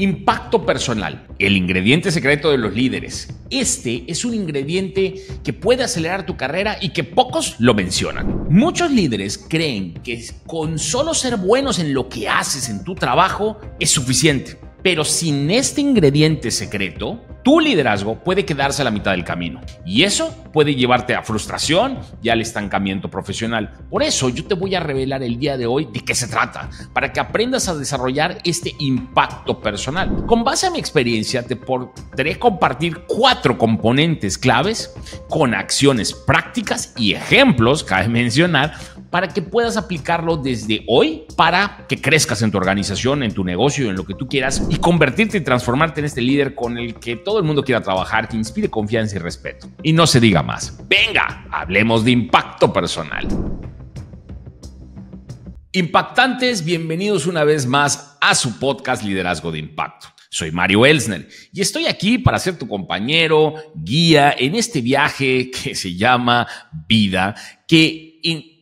Impacto personal, el ingrediente secreto de los líderes. Este es un ingrediente que puede acelerar tu carrera y que pocos lo mencionan. Muchos líderes creen que con solo ser buenos en lo que haces en tu trabajo es suficiente. Pero sin este ingrediente secreto, tu liderazgo puede quedarse a la mitad del camino. Y eso puede llevarte a frustración y al estancamiento profesional. Por eso yo te voy a revelar el día de hoy de qué se trata, para que aprendas a desarrollar este impacto personal. Con base a mi experiencia, te podré compartir cuatro componentes claves con acciones prácticas y ejemplos, cabe mencionar, para que puedas aplicarlo desde hoy para que crezcas en tu organización, en tu negocio, en lo que tú quieras y convertirte y transformarte en este líder con el que todo el mundo quiera trabajar, que inspire confianza y respeto. Y no se diga más. Venga, hablemos de impacto personal. Impactantes, bienvenidos una vez más a su podcast Liderazgo de Impacto. Soy Mario Elsner y estoy aquí para ser tu compañero, guía en este viaje que se llama vida, que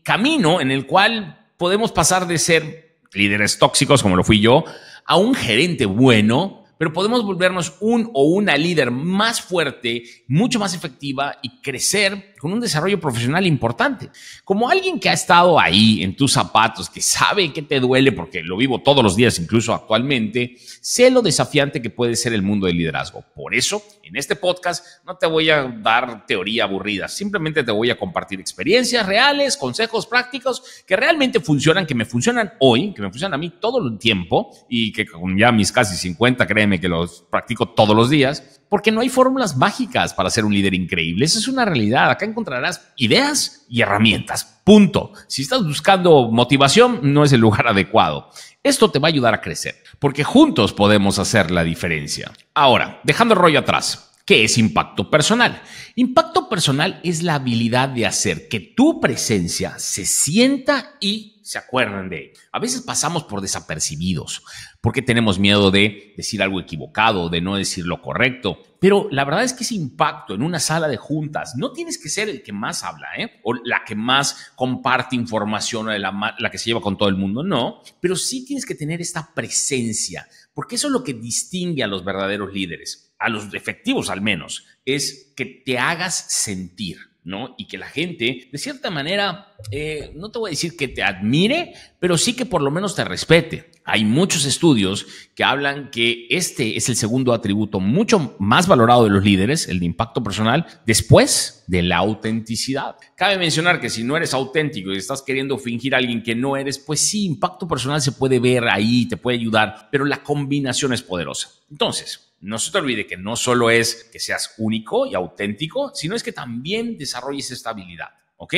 camino en el cual podemos pasar de ser líderes tóxicos, como lo fui yo, a un gerente bueno, pero podemos volvernos un o una líder más fuerte, mucho más efectiva y crecer con un desarrollo profesional importante. Como alguien que ha estado ahí en tus zapatos, que sabe que te duele, porque lo vivo todos los días, incluso actualmente, sé lo desafiante que puede ser el mundo del liderazgo. Por eso, en este podcast no te voy a dar teoría aburrida, simplemente te voy a compartir experiencias reales, consejos prácticos que realmente funcionan, que me funcionan hoy, que me funcionan a mí todo el tiempo y que con ya mis casi 50, créeme que los practico todos los días porque no hay fórmulas mágicas para ser un líder increíble. Esa es una realidad. Acá encontrarás ideas y herramientas. Punto. Si estás buscando motivación, no es el lugar adecuado. Esto te va a ayudar a crecer, porque juntos podemos hacer la diferencia. Ahora, dejando el rollo atrás, ¿Qué es impacto personal? Impacto personal es la habilidad de hacer que tu presencia se sienta y se acuerdan de A veces pasamos por desapercibidos porque tenemos miedo de decir algo equivocado, de no decir lo correcto. Pero la verdad es que ese impacto en una sala de juntas, no tienes que ser el que más habla ¿eh? o la que más comparte información o la que se lleva con todo el mundo, no. Pero sí tienes que tener esta presencia porque eso es lo que distingue a los verdaderos líderes, a los efectivos al menos, es que te hagas sentir ¿no? Y que la gente, de cierta manera, eh, no te voy a decir que te admire, pero sí que por lo menos te respete. Hay muchos estudios que hablan que este es el segundo atributo mucho más valorado de los líderes, el de impacto personal, después de la autenticidad. Cabe mencionar que si no eres auténtico y estás queriendo fingir a alguien que no eres, pues sí, impacto personal se puede ver ahí, te puede ayudar, pero la combinación es poderosa. Entonces, no se te olvide que no solo es que seas único y auténtico, sino es que también desarrolles esta habilidad. ¿Ok?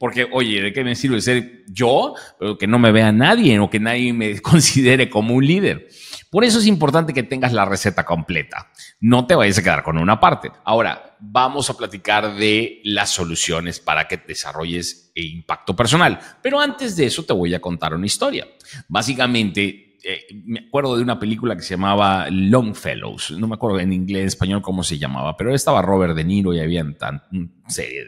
Porque, oye, ¿de qué me sirve ser yo, pero que no me vea nadie o que nadie me considere como un líder? Por eso es importante que tengas la receta completa. No te vayas a quedar con una parte. Ahora, vamos a platicar de las soluciones para que desarrolles e impacto personal. Pero antes de eso, te voy a contar una historia. Básicamente, eh, me acuerdo de una película que se llamaba Longfellows, no me acuerdo en inglés, español cómo se llamaba, pero estaba Robert De Niro y había una serie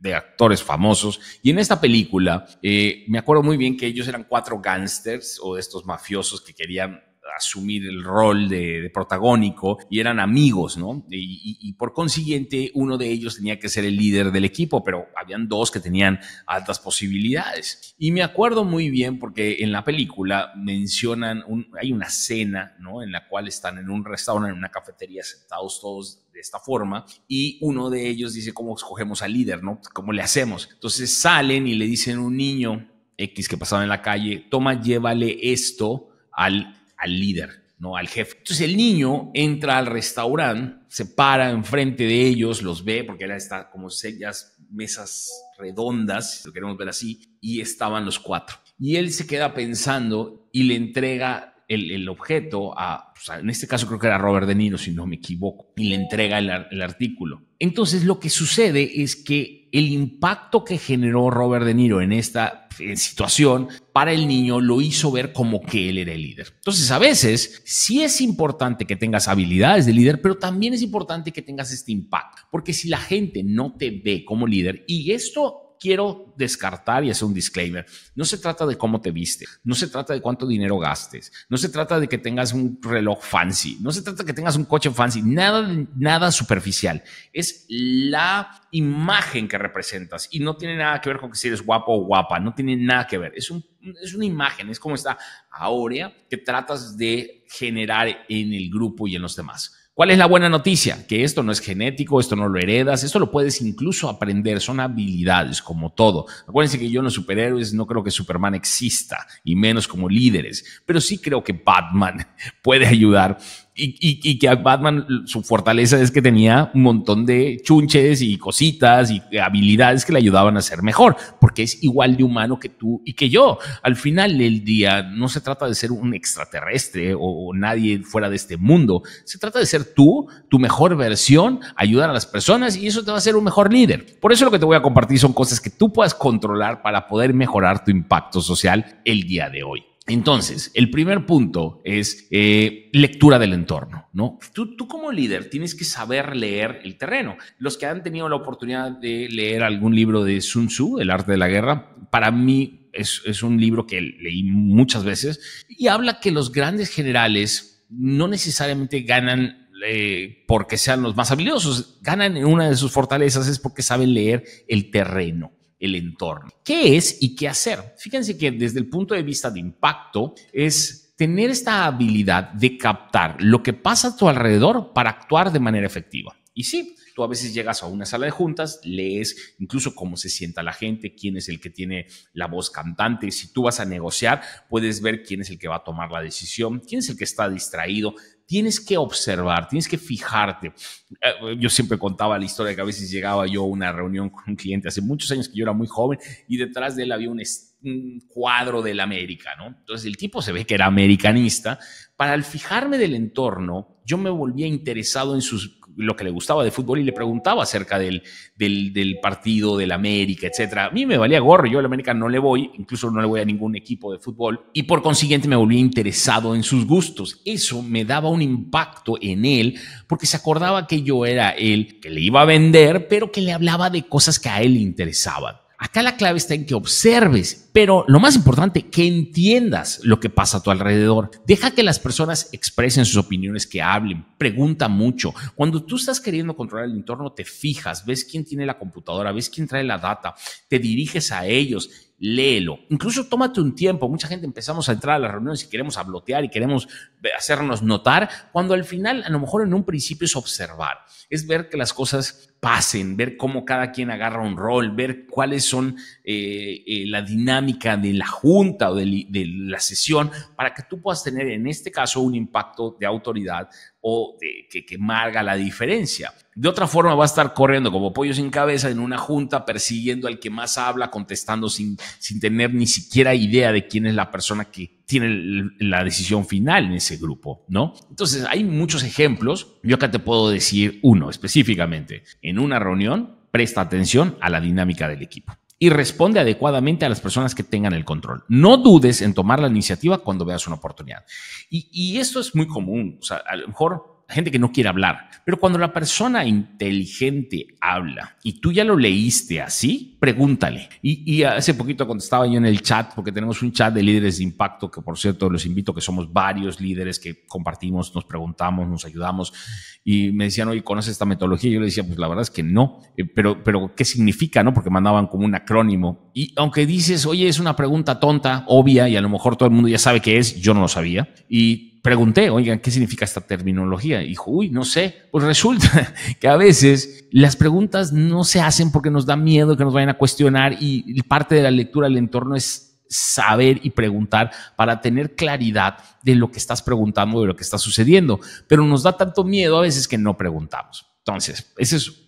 de, actores famosos. Y en esta película eh, me acuerdo muy bien que ellos eran cuatro gángsters o estos mafiosos que querían asumir el rol de, protagónico y eran amigos, ¿no? Y, por consiguiente uno de ellos tenía que ser el líder del equipo, pero habían dos que tenían altas posibilidades. Y me acuerdo muy bien porque en la película mencionan, hay una cena, ¿no? En la cual están en un restaurante, en una cafetería, sentados todos de esta forma y uno de ellos dice cómo escogemos al líder, ¿no? ¿Cómo le hacemos? Entonces salen y le dicen a un niño X que pasaba en la calle, toma, llévale esto al al líder, ¿no? Al jefe. Entonces el niño entra al restaurante, se para enfrente de ellos, los ve, porque era está como sellas, mesas redondas, lo queremos ver así, y estaban los cuatro. Y él se queda pensando y le entrega el, objeto a, pues, en este caso creo que era Robert De Niro, si no me equivoco, y le entrega el, el, artículo. Entonces lo que sucede es que el impacto que generó Robert De Niro en esta situación para el niño lo hizo ver como que él era el líder. Entonces, a veces sí es importante que tengas habilidades de líder, pero también es importante que tengas este impacto, porque si la gente no te ve como líder, y esto quiero descartar y hacer un disclaimer. No se trata de cómo te viste, no se trata de cuánto dinero gastes, no se trata de que tengas un reloj fancy, no se trata de que tengas un coche fancy, nada, nada superficial. Es la imagen que representas y no tiene nada que ver con que si eres guapo o guapa, no tiene nada que ver. Es, una imagen, es como esta aurea que tratas de generar en el grupo y en los demás. ¿Cuál es la buena noticia? Que esto no es genético, esto no lo heredas, esto lo puedes incluso aprender, son habilidades como todo. Acuérdense que yo no superhéroes, no creo que Superman exista, y menos como líderes, pero sí creo que Batman puede ayudar y, y, y, que Batman, su fortaleza es que tenía un montón de chunches y cositas y habilidades que le ayudaban a ser mejor, porque es igual de humano que tú y que yo. Al final del día no se trata de ser un extraterrestre o, nadie fuera de este mundo, se trata de ser tú, tu mejor versión, ayudar a las personas y eso te va a hacer un mejor líder. Por eso lo que te voy a compartir son cosas que tú puedas controlar para poder mejorar tu impacto social el día de hoy. Entonces, el primer punto es eh, lectura del entorno, ¿no? Tú, como líder tienes que saber leer el terreno. Los que han tenido la oportunidad de leer algún libro de Sun Tzu, El arte de la guerra, para mí es, un libro que leí muchas veces y habla que los grandes generales no necesariamente ganan eh, porque sean los más habilidosos, ganan en una de sus fortalezas es porque saben leer el terreno el entorno. ¿Qué es y qué hacer? Fíjense que desde el punto de vista de impacto es tener esta habilidad de captar lo que pasa a tu alrededor para actuar de manera efectiva. Y sí, tú a veces llegas a una sala de juntas, lees incluso cómo se sienta la gente, quién es el que tiene la voz cantante. Si tú vas a negociar, puedes ver quién es el que va a tomar la decisión, quién es el que está distraído tienes que observar, tienes que fijarte. Eh, yo siempre contaba la historia de que a veces llegaba yo a una reunión con un cliente hace muchos años que yo era muy joven y detrás de él había un, cuadro del América, ¿no? Entonces el tipo se ve que era americanista. Para al fijarme del entorno, yo me volvía interesado en sus lo que le gustaba de fútbol y le preguntaba acerca del, del, de partido del América, etcétera. A mí me valía gorro, yo al América no le voy, incluso no le voy a ningún equipo de fútbol y por consiguiente me volví interesado en sus gustos. Eso me daba un impacto en él porque se acordaba que yo era él, que le iba a vender, pero que le hablaba de cosas que a él le interesaban. Acá la clave está en que observes, pero lo más importante, que entiendas lo que pasa a tu alrededor. Deja que las personas expresen sus opiniones, que hablen, pregunta mucho. Cuando tú estás queriendo controlar el entorno, te fijas, ves quién tiene la computadora, ves quién trae la data, te diriges a ellos léelo. Incluso tómate un tiempo. Mucha gente empezamos a entrar a las reuniones y queremos ablotear y queremos hacernos notar, cuando al final, a lo mejor en un principio es observar, es ver que las cosas pasen, ver cómo cada quien agarra un rol, ver cuáles son eh, eh, la dinámica de la junta o de, la sesión para que tú puedas tener en este caso un impacto de autoridad o de, que, marga la diferencia. De otra forma va a estar corriendo como pollo sin cabeza en una junta, persiguiendo al que más habla, contestando sin, sin tener ni siquiera idea de quién es la persona que tiene la decisión final en ese grupo, ¿no? Entonces hay muchos ejemplos. Yo acá te puedo decir uno específicamente. En una reunión, presta atención a la dinámica del equipo y responde adecuadamente a las personas que tengan el control. No dudes en tomar la iniciativa cuando veas una oportunidad. Y, y esto es muy común. O sea, a lo mejor gente que no quiere hablar, pero cuando la persona inteligente habla y tú ya lo leíste así, pregúntale. Y, hace poquito contestaba yo en el chat, porque tenemos un chat de líderes de impacto, que por cierto los invito, que somos varios líderes que compartimos, nos preguntamos, nos ayudamos, y me decían, oye, ¿conoces esta metodología? Y yo le decía, pues la verdad es que no, eh, pero, pero ¿qué significa? no Porque mandaban como un acrónimo. Y aunque dices, oye, es una pregunta tonta, obvia, y a lo mejor todo el mundo ya sabe qué es, yo no lo sabía. Y pregunté, oigan, ¿qué significa esta terminología? Y dijo, uy, no sé. Pues resulta que a veces las preguntas no se hacen porque nos da miedo que nos vayan a cuestionar y parte de la lectura del entorno es saber y preguntar para tener claridad de lo que estás preguntando, de lo que está sucediendo. Pero nos da tanto miedo a veces que no preguntamos. Entonces, eso es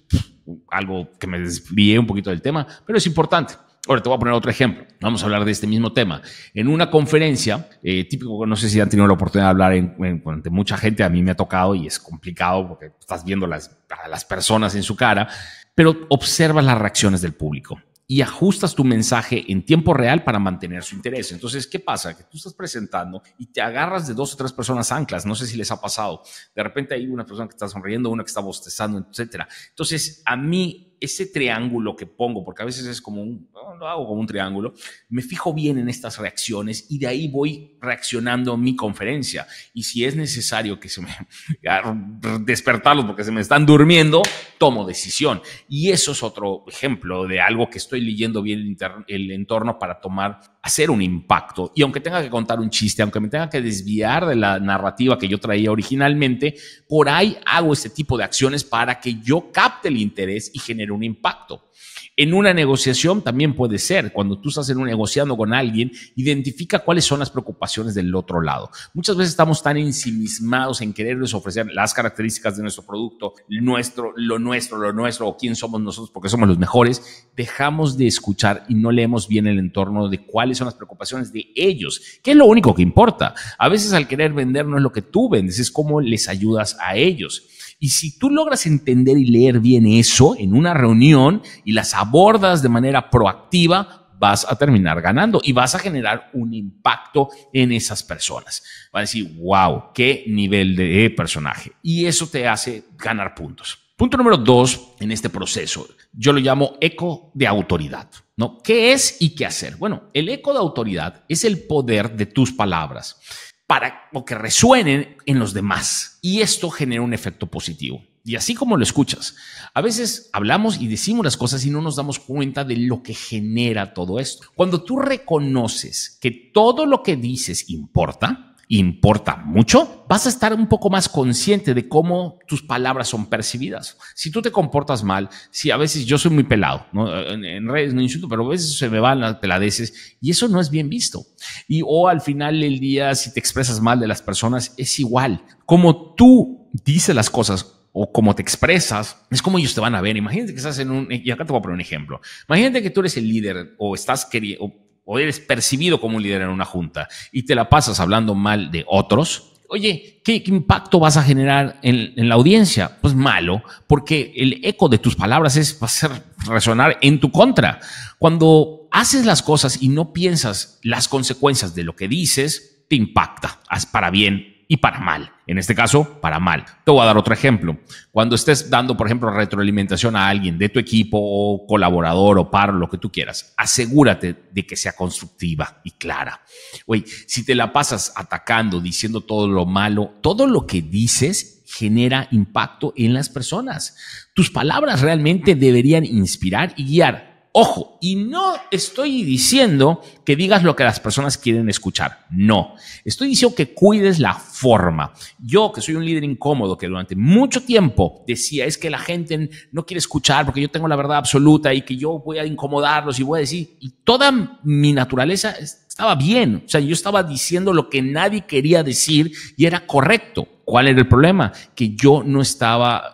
algo que me desvié un poquito del tema, pero es importante. Ahora te voy a poner otro ejemplo. Vamos a hablar de este mismo tema. En una conferencia, eh, típico, no sé si han tenido la oportunidad de hablar en, ante mucha gente, a mí me ha tocado y es complicado porque estás viendo las, a las personas en su cara, pero observas las reacciones del público y ajustas tu mensaje en tiempo real para mantener su interés. Entonces, ¿qué pasa? Que tú estás presentando y te agarras de dos o tres personas anclas, no sé si les ha pasado. De repente hay una persona que está sonriendo, una que está bostezando, etcétera. Entonces, a mí ese triángulo que pongo, porque a veces es como un, lo hago como un triángulo, me fijo bien en estas reacciones y de ahí voy reaccionando mi conferencia. Y si es necesario que se me despertarlos porque se me están durmiendo, tomo decisión. Y eso es otro ejemplo de algo que estoy leyendo bien el, el entorno para tomar hacer un impacto. Y aunque tenga que contar un chiste, aunque me tenga que desviar de la narrativa que yo traía originalmente, por ahí hago este tipo de acciones para que yo capte el interés y genere un impacto. En una negociación también puede ser, cuando tú estás en un, negociando con alguien, identifica cuáles son las preocupaciones del otro lado. Muchas veces estamos tan ensimismados en quererles ofrecer las características de nuestro producto, nuestro, lo nuestro, lo nuestro, o quién somos nosotros porque somos los mejores, dejamos de escuchar y no leemos bien el entorno de cuáles son las preocupaciones de ellos, que es lo único que importa. A veces al querer vender no es lo que tú vendes, es cómo les ayudas a ellos. Y si tú logras entender y leer bien eso en una reunión y las abordas de manera proactiva, vas a terminar ganando y vas a generar un impacto en esas personas. Van a decir, wow, qué nivel de personaje. Y eso te hace ganar puntos. Punto número dos en este proceso, yo lo llamo eco de autoridad. ¿no? ¿Qué es y qué hacer? Bueno, el eco de autoridad es el poder de tus palabras para que resuenen en los demás. Y esto genera un efecto positivo. Y así como lo escuchas, a veces hablamos y decimos las cosas y no nos damos cuenta de lo que genera todo esto. Cuando tú reconoces que todo lo que dices importa, importa mucho, vas a estar un poco más consciente de cómo tus palabras son percibidas. Si tú te comportas mal, si a veces yo soy muy pelado, en, redes no insulto, pero a veces se me van las peladeces y eso no es bien visto. Y o al final del día, si te expresas mal de las personas, es igual. Como tú dices las cosas o como te expresas, es como ellos te van a ver. Imagínate que estás en un, y acá te voy a poner un ejemplo. Imagínate que tú eres el líder o estás queriendo, o eres percibido como un líder en una junta y te la pasas hablando mal de otros, oye, ¿qué, impacto vas a generar en, la audiencia? Pues malo, porque el eco de tus palabras es, va a resonar en tu contra. Cuando haces las cosas y no piensas las consecuencias de lo que dices, te impacta, haz para bien y para mal. En este caso, para mal. Te voy a dar otro ejemplo. Cuando estés dando, por ejemplo, retroalimentación a alguien de tu equipo o colaborador o par, lo que tú quieras, asegúrate de que sea constructiva y clara. Oye, si te la pasas atacando, diciendo todo lo malo, todo lo que dices genera impacto en las personas. Tus palabras realmente deberían inspirar y guiar Ojo, y no estoy diciendo que digas lo que las personas quieren escuchar, no. Estoy diciendo que cuides la forma. Yo, que soy un líder incómodo, que durante mucho tiempo decía, es que la gente no quiere escuchar porque yo tengo la verdad absoluta y que yo voy a incomodarlos y voy a decir, y toda mi naturaleza estaba bien, o sea, yo estaba diciendo lo que nadie quería decir y era correcto. ¿Cuál era el problema? Que yo no estaba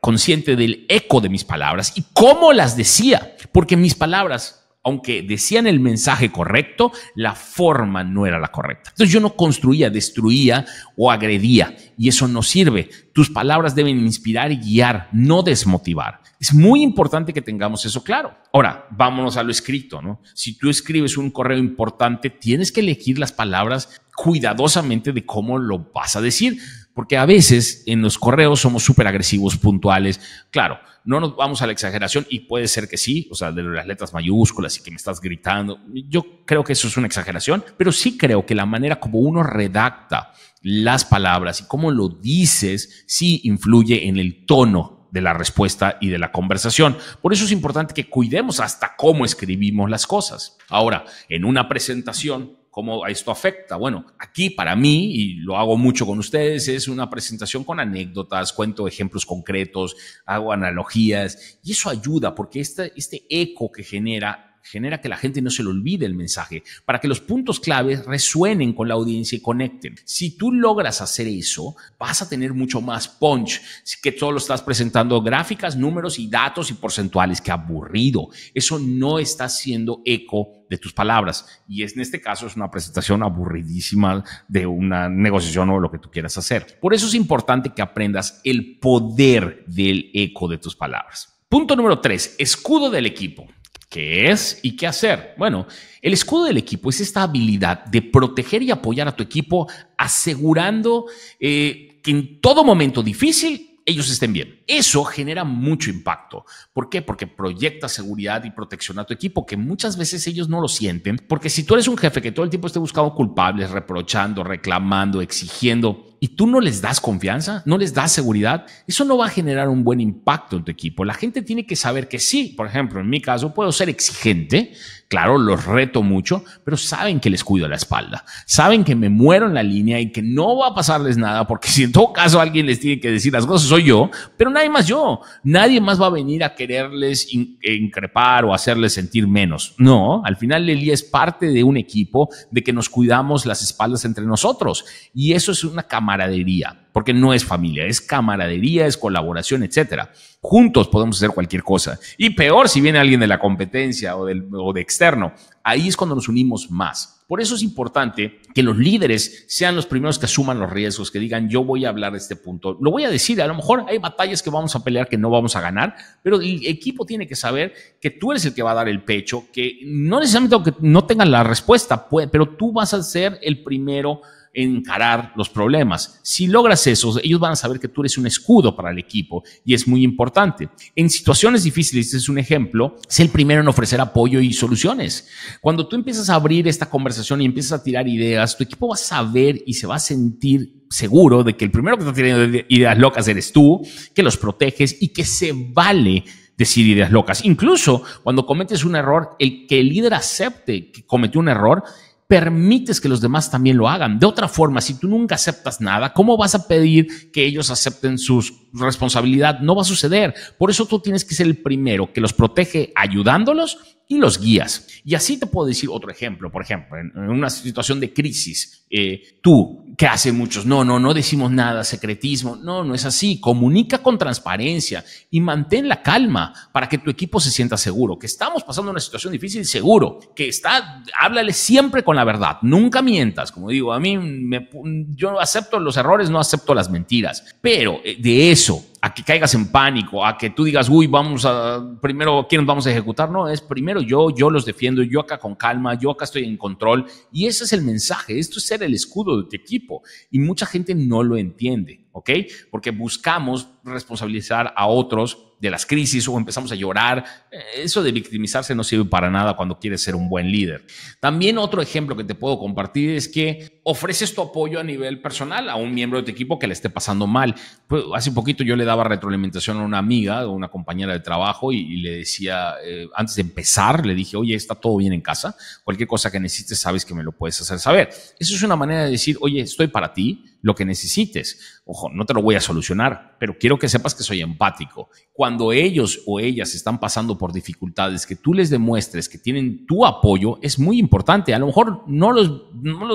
consciente del eco de mis palabras y cómo las decía, porque mis palabras, aunque decían el mensaje correcto, la forma no era la correcta. Entonces yo no construía, destruía o agredía y eso no sirve. Tus palabras deben inspirar y guiar, no desmotivar. Es muy importante que tengamos eso claro. Ahora, vámonos a lo escrito, ¿no? Si tú escribes un correo importante, tienes que elegir las palabras cuidadosamente de cómo lo vas a decir porque a veces en los correos somos súper agresivos, puntuales. Claro, no nos vamos a la exageración y puede ser que sí, o sea, de las letras mayúsculas y que me estás gritando. Yo creo que eso es una exageración, pero sí creo que la manera como uno redacta las palabras y cómo lo dices sí influye en el tono de la respuesta y de la conversación. Por eso es importante que cuidemos hasta cómo escribimos las cosas. Ahora, en una presentación, cómo esto afecta. Bueno, aquí para mí, y lo hago mucho con ustedes, es una presentación con anécdotas, cuento ejemplos concretos, hago analogías, y eso ayuda porque este, este eco que genera genera que la gente no se le olvide el mensaje, para que los puntos claves resuenen con la audiencia y conecten. Si tú logras hacer eso, vas a tener mucho más punch, que solo estás presentando gráficas, números y datos y porcentuales. Qué aburrido. Eso no está haciendo eco de tus palabras. Y en este caso es una presentación aburridísima de una negociación o lo que tú quieras hacer. Por eso es importante que aprendas el poder del eco de tus palabras. Punto número tres, escudo del equipo. ¿Qué es y qué hacer? Bueno, el escudo del equipo es esta habilidad de proteger y apoyar a tu equipo, asegurando eh, que en todo momento difícil ellos estén bien. Eso genera mucho impacto. ¿Por qué? Porque proyecta seguridad y protección a tu equipo, que muchas veces ellos no lo sienten, porque si tú eres un jefe que todo el tiempo esté buscando culpables, reprochando, reclamando, exigiendo, y tú no les das confianza, no les das seguridad, eso no va a generar un buen impacto en tu equipo. La gente tiene que saber que sí, por ejemplo, en mi caso puedo ser exigente claro, los reto mucho, pero saben que les cuido la espalda, saben que me muero en la línea y que no va a pasarles nada, porque si en todo caso alguien les tiene que decir las cosas, soy yo, pero nadie más yo, nadie más va a venir a quererles increpar o hacerles sentir menos. No, al final día es parte de un equipo de que nos cuidamos las espaldas entre nosotros y eso es una camaradería porque no es familia, es camaradería, es colaboración, etcétera. Juntos podemos hacer cualquier cosa. Y peor si viene alguien de la competencia o, del, de externo. Ahí es cuando nos unimos más. Por eso es importante que los líderes sean los primeros que asuman los riesgos, que digan, yo voy a hablar de este punto. Lo voy a decir, a lo mejor hay batallas que vamos a pelear que no vamos a ganar, pero el equipo tiene que saber que tú eres el que va a dar el pecho, que no necesariamente que no tengan la respuesta, pero tú vas a ser el primero encarar los problemas. Si logras eso, ellos van a saber que tú eres un escudo para el equipo y es muy importante. En situaciones difíciles, este es un ejemplo, sé el primero en ofrecer apoyo y soluciones. Cuando tú empiezas a abrir esta conversación y empiezas a tirar ideas, tu equipo va a saber y se va a sentir seguro de que el primero que está tirando ideas locas eres tú, que los proteges y que se vale decir ideas locas. Incluso cuando cometes un error, el que el líder acepte que cometió un error permites que los demás también lo hagan. De otra forma, si tú nunca aceptas nada, ¿cómo vas a pedir que ellos acepten su responsabilidad? No va a suceder. Por eso tú tienes que ser el primero que los protege ayudándolos y los guías. Y así te puedo decir otro ejemplo, por ejemplo, en, una situación de crisis, eh, tú que hacen muchos. No, no, no decimos nada, secretismo. No, no es así. Comunica con transparencia y mantén la calma para que tu equipo se sienta seguro, que estamos pasando una situación difícil, seguro, que está, háblale siempre con la verdad, nunca mientas. Como digo, a mí me, yo acepto los errores, no acepto las mentiras, pero eh, de eso a que caigas en pánico, a que tú digas, uy, vamos a, primero, ¿quién vamos a ejecutar? No, es primero yo, yo los defiendo, yo acá con calma, yo acá estoy en control. Y ese es el mensaje, esto es ser el escudo de tu equipo. Y mucha gente no lo entiende. ¿ok? Porque buscamos responsabilizar a otros de las crisis o empezamos a llorar. Eh, eso de victimizarse no sirve para nada cuando quieres ser un buen líder. También otro ejemplo que te puedo compartir es que ofreces tu apoyo a nivel personal a un miembro de tu equipo que le esté pasando mal. Hace pues, hace poquito yo le daba retroalimentación a una amiga o una compañera de trabajo y, le decía, eh, antes de empezar, le dije, oye, está todo bien en casa. Cualquier cosa que necesites, sabes que me lo puedes hacer saber. Eso es una manera de decir, oye, estoy para ti lo que necesites. Ojo, no te lo voy a solucionar, pero quiero que sepas que soy empático. Cuando ellos o ellas están pasando por dificultades, que tú les demuestres que tienen tu apoyo es muy importante. A lo mejor no los,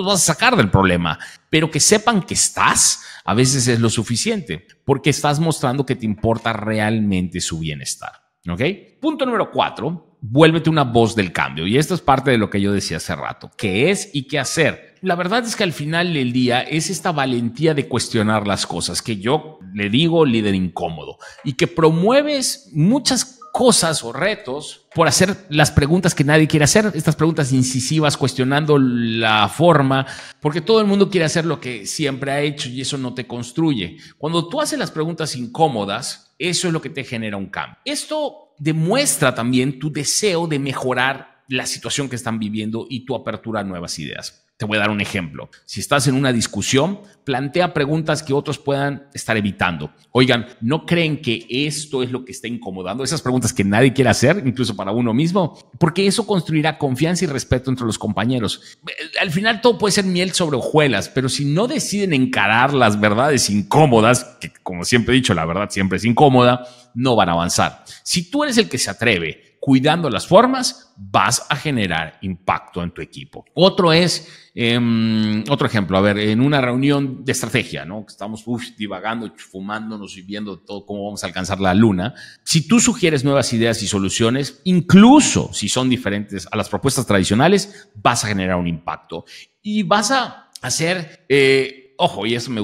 vas a sacar del problema, pero que sepan que estás a veces es lo suficiente, porque estás mostrando que te importa realmente su bienestar. ¿Ok? Punto número cuatro, vuélvete una voz del cambio. Y esto es parte de lo que yo decía hace rato, qué es y qué hacer la verdad es que al final del día es esta valentía de cuestionar las cosas, que yo le digo líder incómodo, y que promueves muchas cosas o retos por hacer las preguntas que nadie quiere hacer, estas preguntas incisivas, cuestionando la forma, porque todo el mundo quiere hacer lo que siempre ha hecho y eso no te construye. Cuando tú haces las preguntas incómodas, eso es lo que te genera un cambio. Esto demuestra también tu deseo de mejorar la situación que están viviendo y tu apertura a nuevas ideas. Te voy a dar un ejemplo. Si estás en una discusión, plantea preguntas que otros puedan estar evitando. Oigan, ¿no creen que esto es lo que está incomodando? Esas preguntas que nadie quiere hacer, incluso para uno mismo, porque eso construirá confianza y respeto entre los compañeros. Eh, al final todo puede ser miel sobre hojuelas, pero si no deciden encarar las verdades incómodas, que como siempre he dicho, la verdad siempre es incómoda, no van a avanzar. Si tú eres el que se atreve, cuidando las formas, vas a generar impacto en tu equipo. Otro es, em, otro ejemplo, a ver, en una reunión de estrategia, ¿no? Estamos divagando, fumándonos y viendo todo cómo vamos a alcanzar la luna. Si tú sugieres nuevas ideas y soluciones, incluso si son diferentes a las propuestas tradicionales, vas a generar un impacto y vas a hacer... Eh, ojo, y eso me,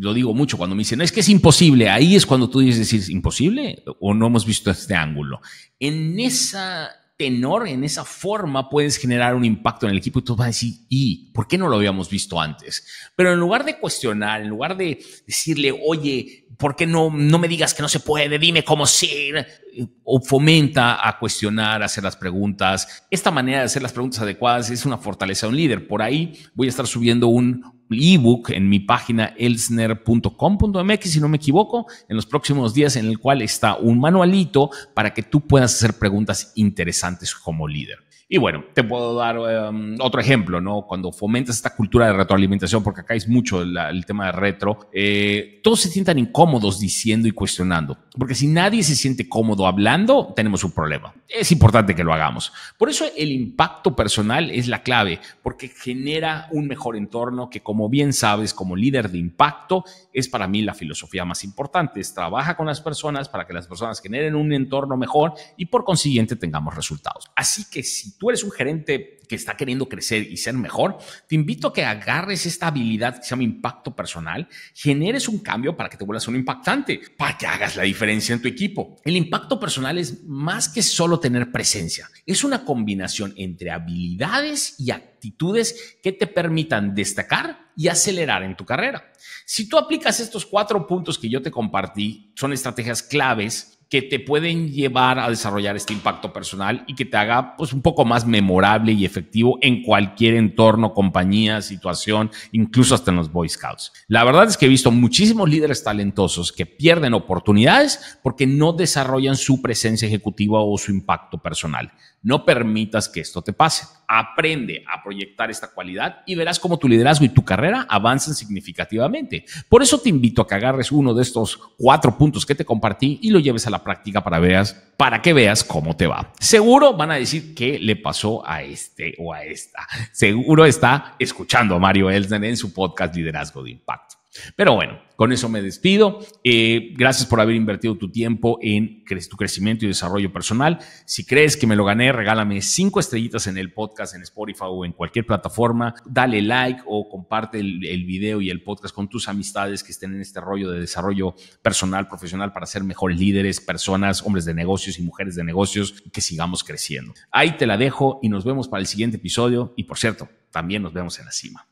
lo digo mucho cuando me dicen, es que es imposible, ahí es cuando tú dices, ¿es imposible o no hemos visto este ángulo? En ese tenor, en esa forma puedes generar un impacto en el equipo y tú vas a decir, ¿y por qué no lo habíamos visto antes? Pero en lugar de cuestionar, en lugar de decirle, oye, ¿por qué no, no me digas que no se puede? Dime cómo ser. O fomenta a cuestionar, a hacer las preguntas. Esta manera de hacer las preguntas adecuadas es una fortaleza de un líder. Por ahí voy a estar subiendo un ebook en mi página elsner.com.mx, si no me equivoco, en los próximos días, en el cual está un manualito para que tú puedas hacer preguntas interesantes como líder. Y bueno, te puedo dar em, otro ejemplo, ¿no? Cuando fomentas esta cultura de retroalimentación, porque acá es mucho el tema de retro, eh, todos se sientan incómodos diciendo y cuestionando, porque si nadie se siente cómodo hablando, tenemos un problema. Es importante que lo hagamos. Por eso el impacto personal es la clave, porque genera un mejor entorno que como como bien sabes, como líder de impacto, es para mí la filosofía más importante. Es trabaja con las personas para que las personas generen un entorno mejor y por consiguiente tengamos resultados. Así que si tú eres un gerente que está queriendo crecer y ser mejor, te invito a que agarres esta habilidad que se llama impacto personal, generes un cambio para que te vuelvas un impactante, para que hagas la diferencia en tu equipo. El impacto personal es más que solo tener presencia, es una combinación entre habilidades y actitudes que te permitan destacar y acelerar en tu carrera. Si tú aplicas estos cuatro puntos que yo te compartí, son estrategias claves que te pueden llevar a desarrollar este impacto personal y que te haga pues un poco más memorable y efectivo en cualquier entorno, compañía, situación, incluso hasta en los Boy Scouts. La verdad es que he visto muchísimos líderes talentosos que pierden oportunidades porque no desarrollan su presencia ejecutiva o su impacto personal. No permitas que esto te pase. Aprende a proyectar esta cualidad y verás cómo tu liderazgo y tu carrera avanzan significativamente. Por eso te invito a que agarres uno de estos cuatro puntos que te compartí y lo lleves a la práctica para, veas, para que veas cómo te va. Seguro van a decir qué le pasó a este o a esta. Seguro está escuchando a Mario Elsner en su podcast Liderazgo de Impacto. Pero bueno, con eso me despido. Eh, gracias por haber invertido tu tiempo en tu crecimiento y desarrollo personal. Si crees que me lo gané, regálame cinco estrellitas en el podcast, en Spotify o en cualquier plataforma. Dale like o comparte el, video y el podcast con tus amistades que estén en este rollo de desarrollo personal, profesional, para ser mejores líderes, personas, hombres de negocios y mujeres de negocios, que sigamos creciendo. Ahí te la dejo y nos vemos para el siguiente episodio. Y por cierto, también nos vemos en la cima.